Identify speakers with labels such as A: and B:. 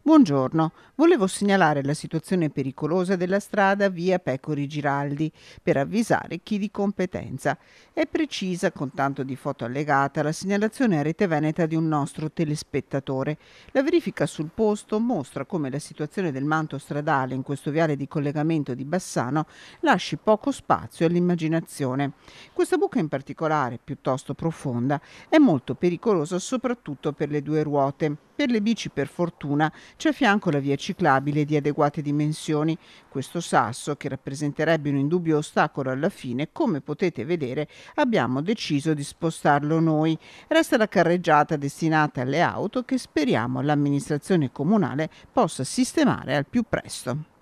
A: Buongiorno, volevo segnalare la situazione pericolosa della strada via Pecori Giraldi per avvisare chi di competenza. È precisa, con tanto di foto allegata, la segnalazione a rete veneta di un nostro telespettatore. La verifica sul posto mostra come la situazione del manto stradale in questo viale di collegamento di Bassano lasci poco spazio all'immaginazione. Questa buca in particolare, piuttosto profonda, è molto pericolosa soprattutto per le due ruote. Per le bici, per fortuna, c'è a fianco la via ciclabile di adeguate dimensioni. Questo sasso, che rappresenterebbe un indubbio ostacolo alla fine, come potete vedere, abbiamo deciso di spostarlo noi. Resta la carreggiata destinata alle auto che speriamo l'amministrazione comunale possa sistemare al più presto.